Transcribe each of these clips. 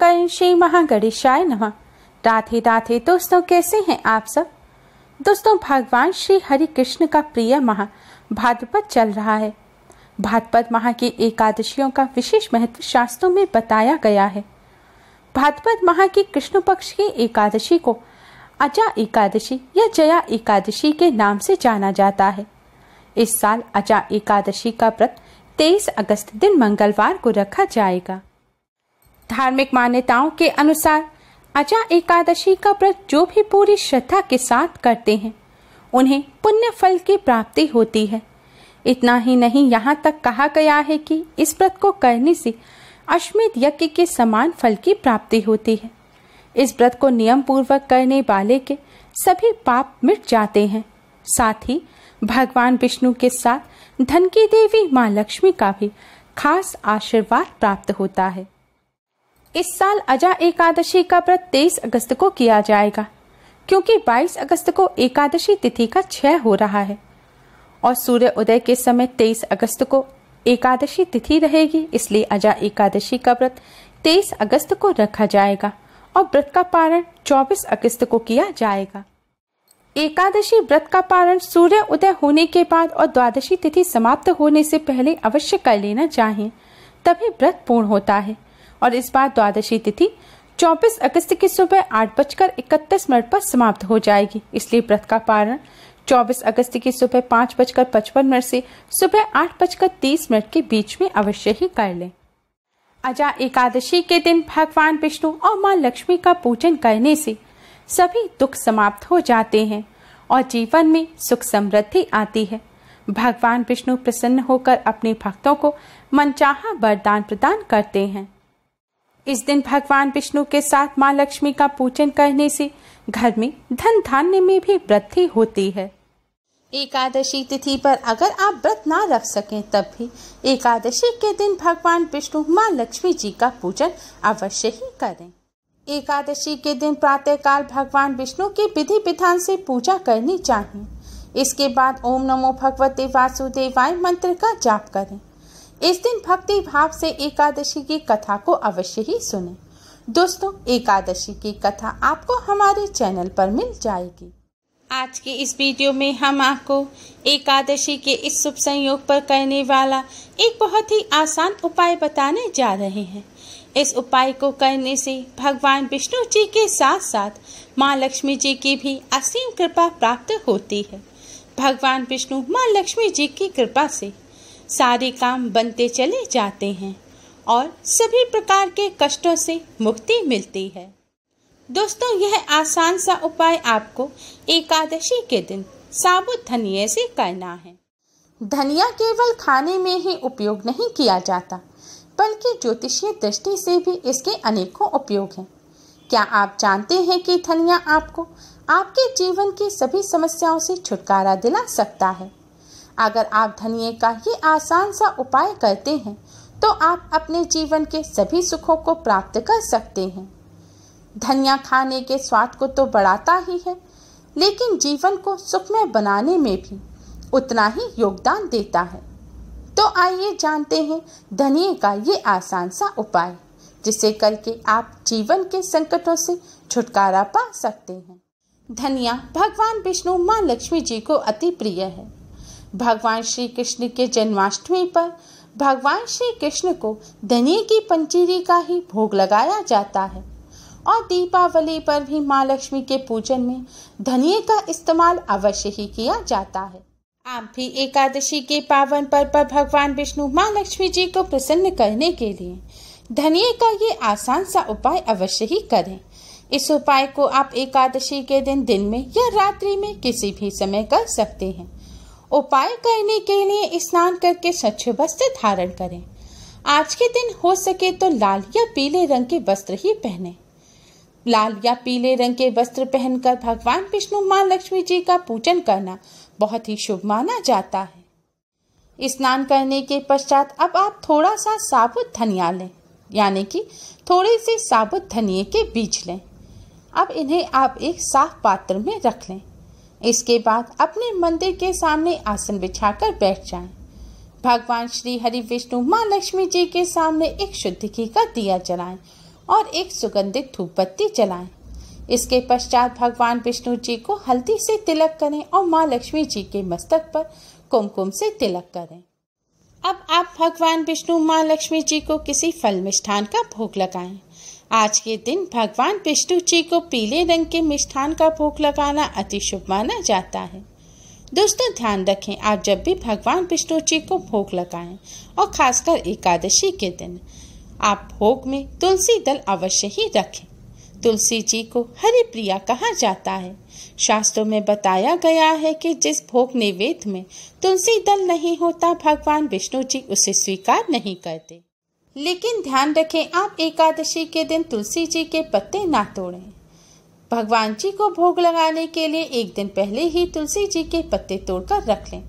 गण श्री महागणेशाय नमः राधे राधे दोस्तों कैसे हैं आप सब दोस्तों भगवान श्री हरि कृष्ण का प्रिय माह भाद्रपद चल रहा है भाद्रपद माह की एकादशियों का विशेष महत्व शास्त्रों में बताया गया है भाद्रपद माह की कृष्ण पक्ष की एकादशी को अजा एकादशी या जया एकादशी के नाम से जाना जाता है इस साल अजा एकादशी का व्रत 23 अगस्त दिन मंगलवार को रखा जाएगा धार्मिक मान्यताओं के अनुसार अजा एकादशी का व्रत जो भी पूरी श्रद्धा के साथ करते हैं उन्हें पुण्य फल की प्राप्ति होती है इतना ही नहीं यहाँ तक कहा गया है कि इस व्रत को करने से अश्मित यज्ञ के समान फल की प्राप्ति होती है इस व्रत को नियम पूर्वक करने वाले के सभी पाप मिट जाते हैं साथ ही भगवान विष्णु के साथ धन की देवी माँ लक्ष्मी का भी खास आशीर्वाद प्राप्त होता है इस साल अजा एकादशी का व्रत तेईस अगस्त को किया जाएगा क्योंकि 22 अगस्त को एकादशी तिथि का छह हो रहा है और सूर्य उदय के समय 23 अगस्त को एकादशी तिथि रहेगी इसलिए अजा एकादशी का व्रत 23 अगस्त को रखा जाएगा और व्रत का पारण 24 अगस्त को किया जाएगा एकादशी व्रत का पारण सूर्य उदय होने के बाद और द्वादशी तिथि समाप्त होने से पहले अवश्य कर लेना चाहिए तभी व्रत पूर्ण होता है और इस बार द्वादशी तिथि 24 अगस्त की सुबह आठ बजकर इकतीस मिनट पर समाप्त हो जाएगी इसलिए व्रत का पारण 24 अगस्त की सुबह पाँच बजकर पचपन मिनट से सुबह आठ बजकर तीस मिनट के बीच में अवश्य ही कर लें अजा एकादशी के दिन भगवान विष्णु और माँ लक्ष्मी का पूजन करने से सभी दुख समाप्त हो जाते हैं और जीवन में सुख समृद्धि आती है भगवान विष्णु प्रसन्न होकर अपने भक्तों को मनचाहा वरदान प्रदान करते हैं इस दिन भगवान विष्णु के साथ माँ लक्ष्मी का पूजन करने से घर में धन धान्य में भी वृद्धि होती है एकादशी तिथि पर अगर आप व्रत ना रख सकें तब भी एकादशी के दिन भगवान विष्णु माँ लक्ष्मी जी का पूजन अवश्य ही करें एकादशी के दिन प्रातः काल भगवान विष्णु की विधि विधान से पूजा करनी चाहिए इसके बाद ओम नमो भगवते वासुदेवाय मंत्र का जाप करें इस दिन भक्ति भाव से एकादशी की कथा को अवश्य ही सुने दोस्तों एकादशी की कथा आपको हमारे चैनल पर मिल जाएगी आज के इस वीडियो में हम आपको एकादशी के इस शुभ संयोग पर करने वाला एक बहुत ही आसान उपाय बताने जा रहे हैं इस उपाय को करने से भगवान विष्णु जी के साथ साथ माँ लक्ष्मी जी की भी असीम कृपा प्राप्त होती है भगवान विष्णु माँ लक्ष्मी जी की कृपा से सारे काम बनते चले जाते हैं और सभी प्रकार के कष्टों से मुक्ति मिलती है दोस्तों यह आसान सा उपाय आपको एकादशी के दिन साबुत धनिया से करना है धनिया केवल खाने में ही उपयोग नहीं किया जाता बल्कि ज्योतिषीय दृष्टि से भी इसके अनेकों उपयोग हैं क्या आप जानते हैं कि धनिया आपको आपके जीवन की सभी समस्याओं से छुटकारा दिला सकता है अगर आप धनिए का ये आसान सा उपाय करते हैं तो आप अपने जीवन के सभी सुखों को प्राप्त कर सकते हैं धनिया खाने के स्वाद को तो बढ़ाता ही है लेकिन जीवन को सुखमय बनाने में भी उतना ही योगदान देता है तो आइए जानते हैं धनिए का ये आसान सा उपाय जिसे करके आप जीवन के संकटों से छुटकारा पा सकते हैं धनिया भगवान विष्णु माँ लक्ष्मी जी को अति प्रिय है भगवान श्री कृष्ण के जन्माष्टमी पर भगवान श्री कृष्ण को धनिये की पंजीरी का ही भोग लगाया जाता है और दीपावली पर भी माँ लक्ष्मी के पूजन में धनिये का इस्तेमाल अवश्य ही किया जाता है आप भी एकादशी के पावन पर्व पर भगवान विष्णु माँ लक्ष्मी जी को प्रसन्न करने के लिए धनिये का ये आसान सा उपाय अवश्य ही करें इस उपाय को आप एकादशी के दिन दिन में या रात्रि में किसी भी समय कर सकते हैं उपाय करने के लिए स्नान करके स्वच्छ वस्त्र धारण करें आज के दिन हो सके तो लाल या पीले रंग के वस्त्र ही पहने लाल या पीले रंग के वस्त्र पहनकर भगवान विष्णु माँ लक्ष्मी जी का पूजन करना बहुत ही शुभ माना जाता है स्नान करने के पश्चात अब आप थोड़ा सा साबुत धनिया लें यानी कि थोड़े से साबुत धनिए के बीज लें अब इन्हें आप एक साफ पात्र में रख लें इसके बाद अपने मंदिर के सामने आसन बिछाकर बैठ जाएं। भगवान श्री हरि विष्णु माँ लक्ष्मी जी के सामने एक शुद्ध घी का दिया जलाएं और एक सुगंधित धूप बत्ती जलाएं। इसके पश्चात भगवान विष्णु जी को हल्दी से तिलक करें और माँ लक्ष्मी जी के मस्तक पर कुमकुम से तिलक करें अब आप भगवान विष्णु माँ लक्ष्मी जी को किसी फल मिष्ठान का भोग लगाएं। आज के दिन भगवान विष्णु जी को पीले रंग के मिष्ठान का भोग लगाना अति शुभ माना जाता है दोस्तों ध्यान रखें आप जब भी भगवान विष्णु जी को भोग लगाएं और खासकर एकादशी के दिन आप भोग में तुलसी दल अवश्य ही रखें तुलसी जी को हरि प्रिया कहा जाता है शास्त्रों में बताया गया है कि जिस भोग निवेद में तुलसी दल नहीं होता भगवान विष्णु जी उसे स्वीकार नहीं करते लेकिन ध्यान रखें आप एकादशी के दिन तुलसी जी के पत्ते ना तोड़ें भगवान जी को भोग लगाने के लिए एक दिन पहले ही तुलसी जी के पत्ते तोड़कर रख लें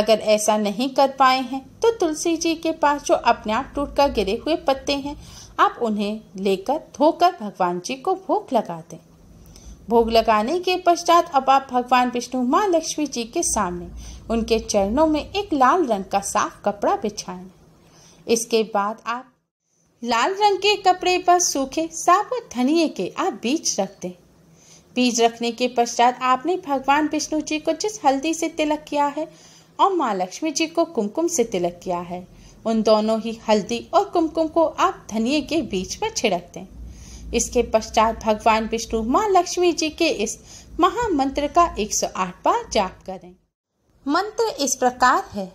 अगर ऐसा नहीं कर पाए हैं तो तुलसी जी के पास जो अपने आप टूट कर गिरे हुए पत्ते हैं आप उन्हें लेकर धोकर भगवान जी को भोग लगा दें भोग लगाने के पश्चात अब आप भगवान विष्णु माँ लक्ष्मी जी के सामने उनके चरणों में एक लाल रंग का साफ कपड़ा बिछाएं इसके बाद आप लाल रंग के कपड़े पर सूखे साबुत धनिए के आप बीज रख दें बीज रखने के पश्चात आपने भगवान विष्णु जी को जिस हल्दी से तिलक किया है और माँ लक्ष्मी जी को कुमकुम से तिलक किया है उन दोनों ही हल्दी और कुमकुम को आप धनिए के बीच पर छिड़क दें इसके पश्चात भगवान विष्णु माँ लक्ष्मी जी के इस महामंत्र का 108 बार जाप करें मंत्र इस प्रकार है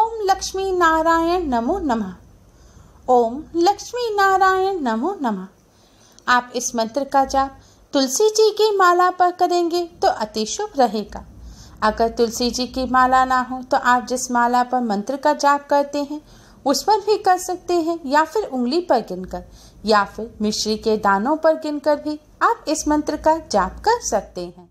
ओम लक्ष्मी नारायण नमो नमः ओम लक्ष्मी नारायण नमो नमः आप इस मंत्र का जाप तुलसी जी की माला पर करेंगे तो अति शुभ रहेगा अगर तुलसी जी की माला ना हो तो आप जिस माला पर मंत्र का जाप करते हैं उस पर भी कर सकते हैं या फिर उंगली पर गिनकर या फिर मिश्री के दानों पर गिनकर भी आप इस मंत्र का जाप कर सकते हैं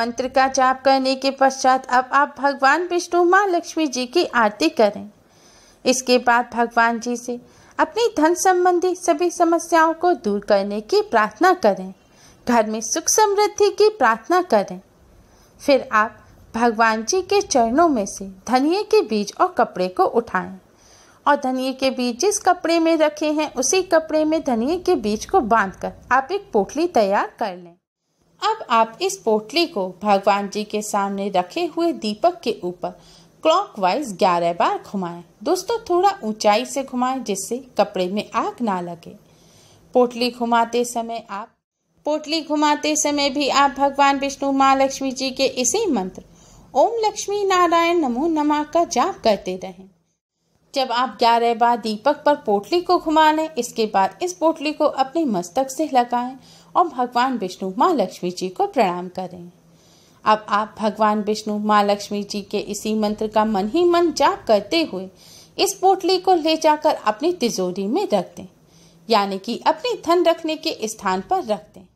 मंत्र का जाप करने के पश्चात अब आप भगवान विष्णु माँ लक्ष्मी जी की आरती करें इसके बाद भगवान जी से अपनी धन संबंधी सभी समस्याओं को दूर करने की प्रार्थना करें घर में सुख समृद्धि की प्रार्थना करें फिर आप भगवान जी के चरणों में से धनिए के बीज और कपड़े को उठाएं और धनिए के बीज जिस कपड़े में रखे हैं उसी कपड़े में धनिए के बीज को बांधकर आप एक पोटली तैयार कर लें अब आप इस पोटली को भगवान जी के सामने रखे हुए दीपक के ऊपर क्लॉकवाइज ग्यारह बार घुमाएं दोस्तों थोड़ा ऊंचाई से घुमाएं जिससे कपड़े में आग ना लगे पोटली घुमाते समय आप पोटली घुमाते समय भी आप भगवान विष्णु माँ लक्ष्मी जी के इसी मंत्र ओम लक्ष्मी नारायण नमो नमा का जाप करते रहें जब आप ग्यारह बार दीपक पर पोटली को घुमा लें इसके बाद इस पोटली को अपने मस्तक से लगाएं और भगवान विष्णु माँ लक्ष्मी जी को प्रणाम करें अब आप भगवान विष्णु माँ लक्ष्मी जी के इसी मंत्र का मन ही मन जाप करते हुए इस पोटली को ले जाकर अपनी तिजोरी में रख दें यानी कि अपनी धन रखने के स्थान पर रख दें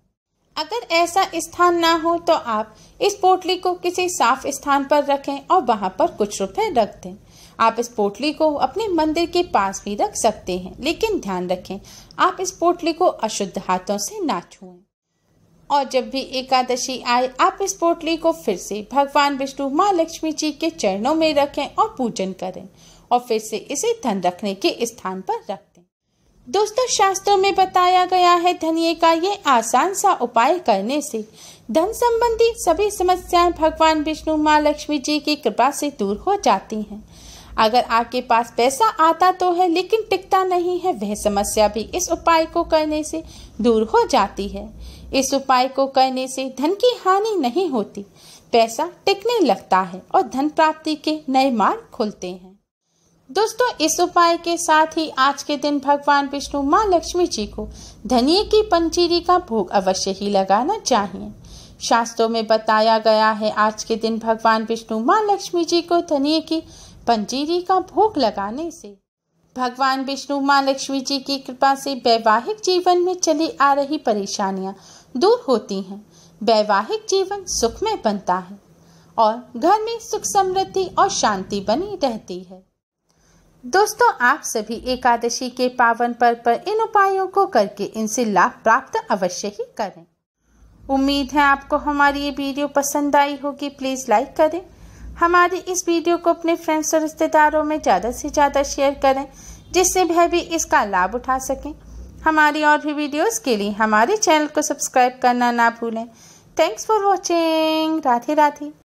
अगर ऐसा स्थान ना हो तो आप इस पोटली को किसी साफ स्थान पर रखें और वहाँ पर कुछ रुपए रख दें आप इस पोटली को अपने मंदिर के पास भी रख सकते हैं लेकिन ध्यान रखें आप इस पोटली को अशुद्ध हाथों से ना छुए और जब भी एकादशी आए आप इस पोटली को फिर से भगवान विष्णु माँ लक्ष्मी जी के चरणों में रखें और पूजन करें और फिर से इसे धन रखने के स्थान पर रख दे दोस्तों शास्त्रों में बताया गया है धनिये का ये आसान सा उपाय करने से धन संबंधी सभी समस्याएं भगवान विष्णु माँ लक्ष्मी जी की कृपा से दूर हो जाती हैं अगर आपके पास पैसा आता तो है लेकिन टिकता नहीं है वह समस्या भी इस उपाय को करने से दूर हो जाती है इस उपाय को करने से धन की हानि नहीं होती पैसा टिकने लगता है और धन प्राप्ति के नए मार्ग खुलते हैं दोस्तों इस उपाय के साथ ही आज के दिन भगवान विष्णु माँ लक्ष्मी जी को धनिये की पंचीरी का भोग अवश्य ही लगाना चाहिए शास्त्रों में बताया गया है आज के दिन भगवान विष्णु माँ लक्ष्मी जी को धनिये की पंजीरी का भोग लगाने से भगवान विष्णु माँ लक्ष्मी जी की कृपा से वैवाहिक जीवन में चली आ रही परेशानियां दूर होती हैं वैवाहिक जीवन सुखमय बनता है और घर में सुख समृद्धि और शांति बनी रहती है दोस्तों आप सभी एकादशी के पावन पर्व पर इन उपायों को करके इनसे लाभ प्राप्त अवश्य ही करें उम्मीद है आपको हमारी ये वीडियो पसंद आई होगी प्लीज़ लाइक करें हमारी इस वीडियो को अपने फ्रेंड्स और रिश्तेदारों में ज़्यादा से ज़्यादा शेयर करें जिससे वह भी इसका लाभ उठा सकें हमारी और भी वीडियोस के लिए हमारे चैनल को सब्सक्राइब करना ना भूलें thanks for watching Radhe Radhe